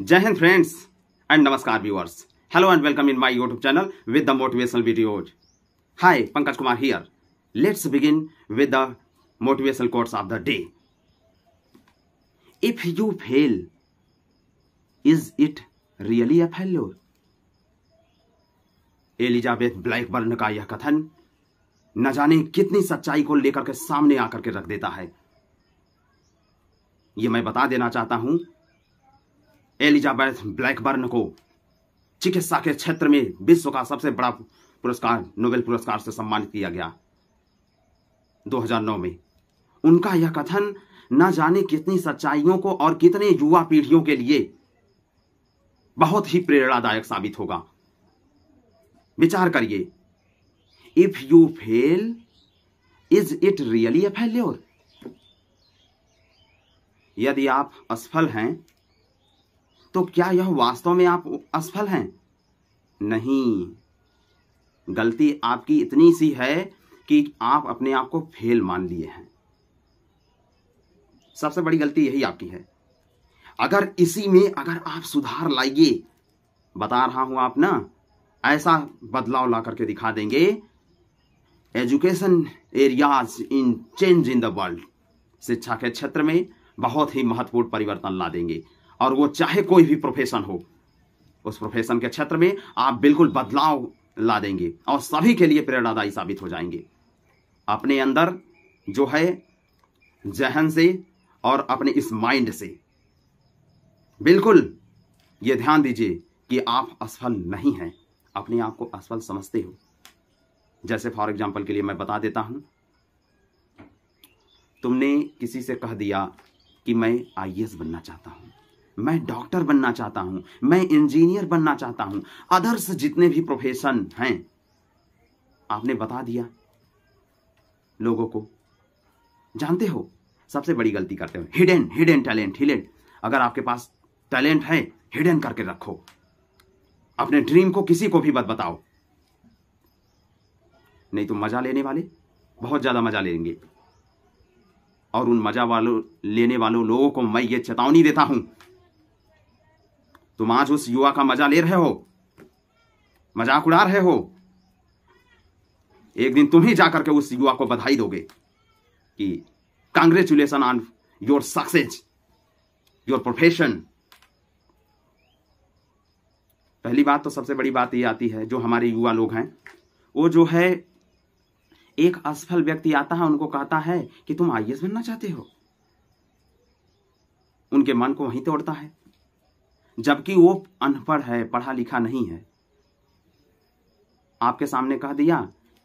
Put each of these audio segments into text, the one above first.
जय हिंद friends and नमस्कार viewers hello and welcome in my YouTube channel with the motivational videos hi Pankaj Kumar here let's begin with the motivational course of the day if you fail is it really a failure Elizabeth Blackburn का यह कथन न जाने कितनी सच्चाई को लेकर के सामने आकर के रख देता है यह मैं बता देना चाहता हूं एलिजाबेथ ब्लैकबर्न को चिकित्सा के क्षेत्र में विश्व का सबसे बड़ा पुरस्कार नोबेल पुरस्कार से सम्मानित किया गया 2009 में उनका यह कथन न जाने कितनी सच्चाइयों को और कितने युवा पीढ़ियों के लिए बहुत ही प्रेरणादायक साबित होगा विचार करिए if you fail is it really a failure यदि आप असफल हैं तो क्या यह वास्तव में आप असफल हैं नहीं गलती आपकी इतनी सी है कि आप अपने आप को फेल मान लिए हैं सबसे बड़ी गलती यही आपकी है अगर इसी में अगर आप सुधार लाइए बता रहा हूं आप ना ऐसा बदलाव ला करके दिखा देंगे education areas in change in the world शिक्षा के क्षेत्र में बहुत ही महत्वपूर्ण परिवर्तन ला देंगे और वो चाहे कोई भी प्रोफेशन हो उस प्रोफेशन के क्षेत्र में आप बिल्कुल बदलाव ला देंगे और सभी के लिए प्रेरणादायी साबित हो जाएंगे अपने अंदर जो है जहन से और अपने इस माइंड से बिल्कुल ये ध्यान दीजिए कि आप असफल नहीं हैं अपने आप को असफल समझते हो जैसे फॉर एग्जाम्पल के लिए मैं बता देता हूं तुमने किसी से कह दिया कि मैं आई बनना चाहता हूं मैं डॉक्टर बनना चाहता हूं मैं इंजीनियर बनना चाहता हूं अदर्स जितने भी प्रोफेशन हैं आपने बता दिया लोगों को जानते हो सबसे बड़ी गलती करते हो हिडन हिडन टैलेंट हिडन अगर आपके पास टैलेंट है हिडन करके रखो अपने ड्रीम को किसी को भी मत बताओ नहीं तो मजा लेने वाले बहुत ज्यादा मजा लेंगे और उन मजा वालों लेने वालों लोगों को मैं ये चेतावनी देता हूं तुम आज उस युवा का मजा ले रहे हो मजाक उड़ा रहे हो एक दिन तुम ही जाकर के उस युवा को बधाई दोगे कि congratulation on your success your profession पहली बात तो सबसे बड़ी बात ये आती है जो हमारे युवा लोग हैं वो जो है एक असफल व्यक्ति आता है उनको कहता है कि तुम आईएएस बनना चाहते हो उनके मन को वहीं तोड़ता है जबकि वो अनपढ़ है पढ़ा लिखा नहीं है आपके सामने कह दिया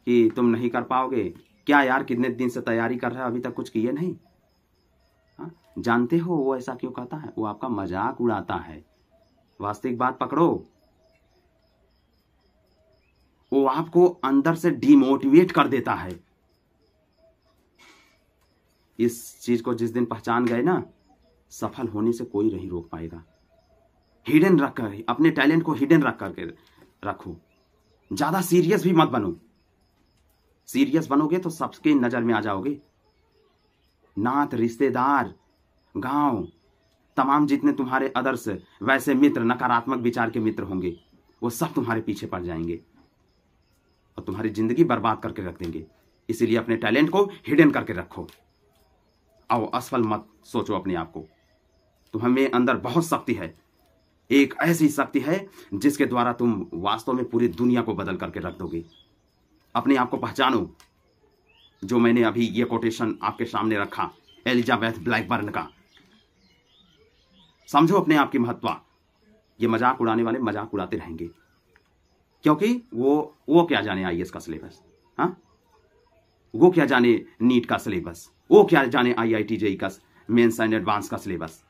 कि तुम नहीं कर पाओगे क्या यार कितने दिन से तैयारी कर रहे हो अभी तक कुछ किए नहीं हा? जानते हो वो ऐसा क्यों कहता है वो आपका मजाक उड़ाता है वास्तविक बात पकड़ो वो आपको अंदर से डिमोटिवेट कर देता है इस चीज को जिस दिन पहचान गए ना सफल होने से कोई नहीं रोक पाएगा हिडन रख कर अपने टैलेंट को हिडन रख करके रखो ज़्यादा सीरियस भी मत बनो सीरियस बनोगे तो सबके नज़र में आ जाओगे नात रिश्तेदार गांव तमाम जितने तुम्हारे अदर्श वैसे मित्र नकारात्मक विचार के मित्र होंगे वो सब तुम्हारे पीछे पड़ जाएंगे और तुम्हारी जिंदगी बर्बाद करके रख देंगे इसीलिए अपने टैलेंट को हिडन करके रखो आओ असफल मत सोचो अपने आप को तुम्हें अंदर बहुत शक्ति है एक ऐसी शक्ति है जिसके द्वारा तुम वास्तव में पूरी दुनिया को बदल करके रख दोगे अपने आप को पहचानो जो मैंने अभी ये कोटेशन आपके सामने रखा एलिजाबेथ ब्लैकबर्न का समझो अपने आप की महत्वा ये मजाक उड़ाने वाले मजाक उड़ाते रहेंगे क्योंकि वो वो क्या जाने आई का सिलेबस हाँ वो क्या जाने नीट का सिलेबस वो क्या जाने आई आई टी का मेन्स एंड एडवांस का सिलेबस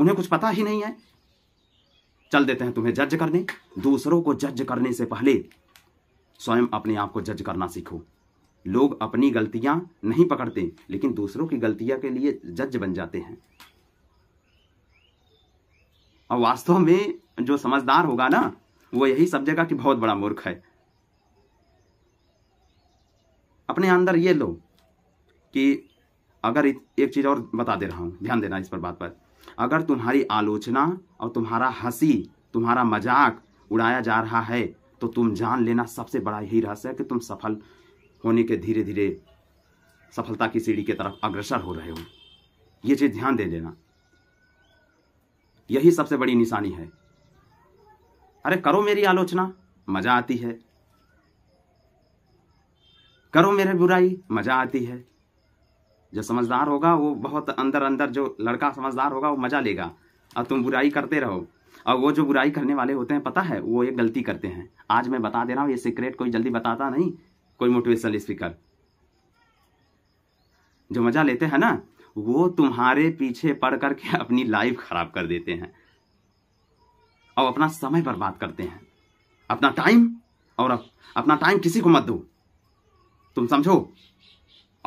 उन्हें कुछ पता ही नहीं है चल देते हैं तुम्हें जज करने दूसरों को जज करने से पहले स्वयं अपने आप को जज करना सीखो लोग अपनी गलतियां नहीं पकड़ते लेकिन दूसरों की गलतियां के लिए जज बन जाते हैं और वास्तव में जो समझदार होगा ना वो यही समझेगा कि बहुत बड़ा मूर्ख है अपने अंदर ये लो कि अगर एक चीज़ और बता दे रहा हूँ ध्यान देना इस पर बात पर अगर तुम्हारी आलोचना और तुम्हारा हंसी तुम्हारा मजाक उड़ाया जा रहा है तो तुम जान लेना सबसे बड़ा यही रहस्य है कि तुम सफल होने के धीरे धीरे सफलता की सीढ़ी की तरफ अग्रसर हो रहे हो ये चीज़ ध्यान दे देना यही सबसे बड़ी निशानी है अरे करो मेरी आलोचना मजा आती है करो मेरे बुराई मजा आती है जो समझदार होगा वो बहुत अंदर अंदर जो लड़का समझदार होगा वो मज़ा लेगा और तुम बुराई करते रहो और वो जो बुराई करने वाले होते हैं पता है वो एक गलती करते हैं आज मैं बता दे रहा हूँ ये सीक्रेट कोई जल्दी बताता नहीं कोई मोटिवेशनल स्पीकर जो मज़ा लेते हैं ना वो तुम्हारे पीछे पड़ करके अपनी लाइफ खराब कर देते हैं और अपना समय बर्बाद करते हैं अपना टाइम और अपना टाइम किसी को मत दो तुम समझो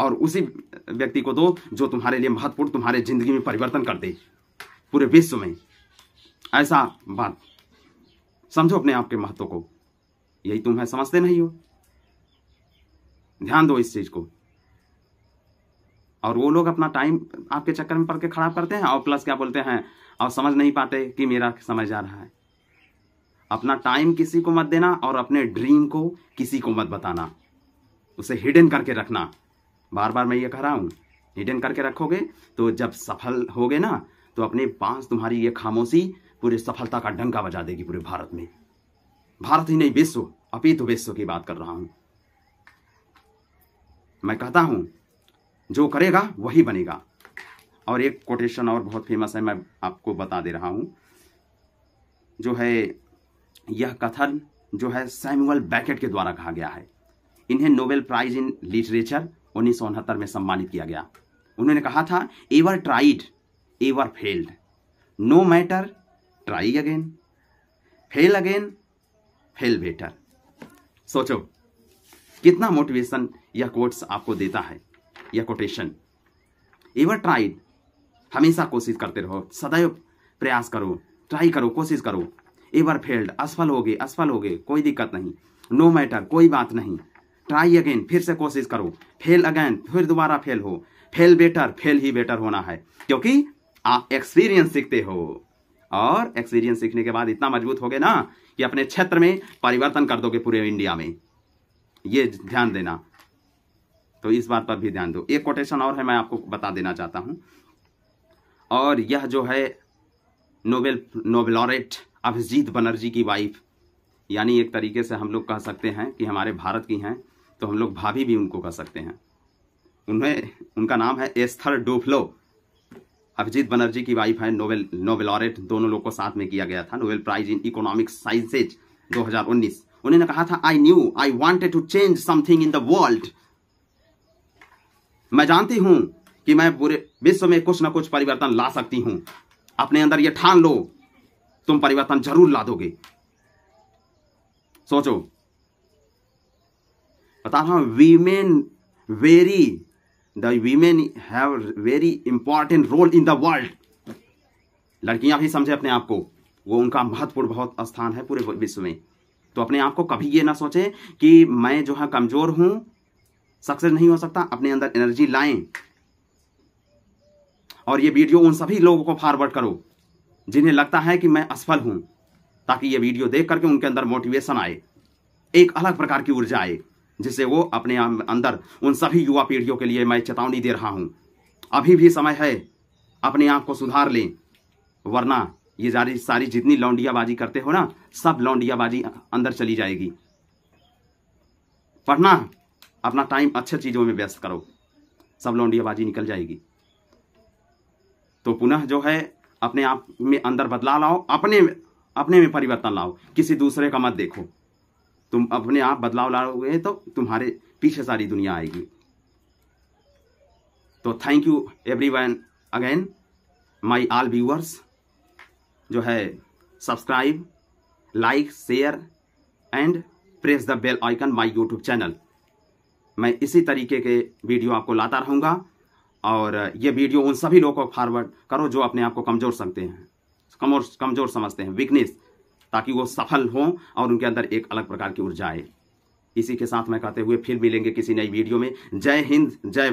और उसी व्यक्ति को दो जो तुम्हारे लिए महत्वपूर्ण तुम्हारे जिंदगी में परिवर्तन कर दे पूरे विश्व में ऐसा बात समझो अपने आप के महत्व को यही तुम्हें समझते नहीं हो ध्यान दो इस चीज को और वो लोग अपना टाइम आपके चक्कर में पड़ के खराब करते हैं और प्लस क्या बोलते हैं और समझ नहीं पाते कि मेरा समय जा रहा है अपना टाइम किसी को मत देना और अपने ड्रीम को किसी को मत बताना उसे हिडन करके रखना बार बार मैं ये कह रहा हूँ रिटर्न करके रखोगे तो जब सफल होगे ना तो अपने पास तुम्हारी ये खामोशी पूरे सफलता का डंका बजा देगी पूरे भारत में भारत ही नहीं विश्व अपी तो विश्व की बात कर रहा हूं मैं कहता हूं जो करेगा वही बनेगा और एक कोटेशन और बहुत फेमस है मैं आपको बता दे रहा हूं जो है यह कथन जो है सैमुअल बैकेट के द्वारा कहा गया है इन्हें नोबेल प्राइज इन लिटरेचर उन्नीस में सम्मानित किया गया उन्होंने कहा था ever tried ever failed no matter try again fail again fail better सोचो कितना मोटिवेशन यह कोट्स आपको देता है यह कोटेशन एवर ट्राइड हमेशा कोशिश करते रहो सदैव प्रयास करो ट्राई करो कोशिश करो एवर फेल्ड असफल हो गए असफल हो गए कोई दिक्कत नहीं नो no मैटर कोई बात नहीं ट्राई अगेन फिर से कोशिश करो फेल अगेन फिर दोबारा फेल हो फेल बेटर फेल ही बेटर होना है क्योंकि आप एक्सपीरियंस सीखते हो और एक्सपीरियंस सीखने के बाद इतना मजबूत हो गए ना कि अपने क्षेत्र में परिवर्तन कर दोगे पूरे इंडिया में ये ध्यान देना तो इस बात पर भी ध्यान दो एक कोटेशन और है मैं आपको बता देना चाहता हूं और यह जो है नोबेल नोबेलॉरेट अभिजीत बनर्जी की वाइफ यानी एक तरीके से हम लोग कह सकते हैं कि हमारे भारत की हैं तो हम लोग भाभी भी उनको कह सकते हैं उन्हें उनका नाम है एस्थर डोफ्लो अभिजीत बनर्जी की वाइफ है नोबेल नोबेल ऑरेट दोनों लोग को साथ में किया गया था Nobel prize in economic sciences 2019 उन्होंने कहा था I knew I wanted to change something in the world मैं जानती हूं कि मैं पूरे विश्व में कुछ ना कुछ परिवर्तन ला सकती हूं अपने अंदर यह ठान लो तुम परिवर्तन जरूर ला दोगे सोचो बता रहा हूँ women very the women have very important role in the world लड़कियां भी समझे अपने आप को वो उनका महत्वपूर्ण बहुत स्थान है पूरे विश्व में तो अपने आप को कभी ये ना सोचें कि मैं जो है कमजोर हूं सक्सेस नहीं हो सकता अपने अंदर एनर्जी लाएं और ये वीडियो उन सभी लोगों को फॉरवर्ड करो जिन्हें लगता है कि मैं असफल हूं ताकि ये वीडियो देख करके उनके अंदर मोटिवेशन आए एक अलग प्रकार की ऊर्जा आए जिसे वो अपने अंदर उन सभी युवा पीढ़ियों के लिए मैं चेतावनी दे रहा हूँ अभी भी समय है अपने आप को सुधार लें वरना ये सारी सारी जितनी लौंडियाबाजी करते हो ना सब लौंडियाबाजी अंदर चली जाएगी पढ़ना अपना टाइम अच्छे चीज़ों में व्यस्त करो सब लौंडियाबाजी निकल जाएगी तो पुनः जो है अपने आप में अंदर बदलाव लाओ अपने अपने में परिवर्तन लाओ किसी दूसरे का मत देखो तुम अपने आप बदलाव लाओगे तो तुम्हारे पीछे सारी दुनिया आएगी तो thank you everyone again my all viewers जो है subscribe like share and press the bell icon my YouTube channel मैं इसी तरीके के वीडियो आपको लाता रहूँगा और ये वीडियो उन सभी लोगों को फॉरवर्ड करो जो अपने आप को कमज़ोर समझते हैं कमज़ोर समझते हैं वीकनेस ताकि वो सफल हों और उनके अंदर एक अलग प्रकार की ऊर्जा आए इसी के साथ मैं कहते हुए फिर मिलेंगे किसी नई वीडियो में जय हिंद जय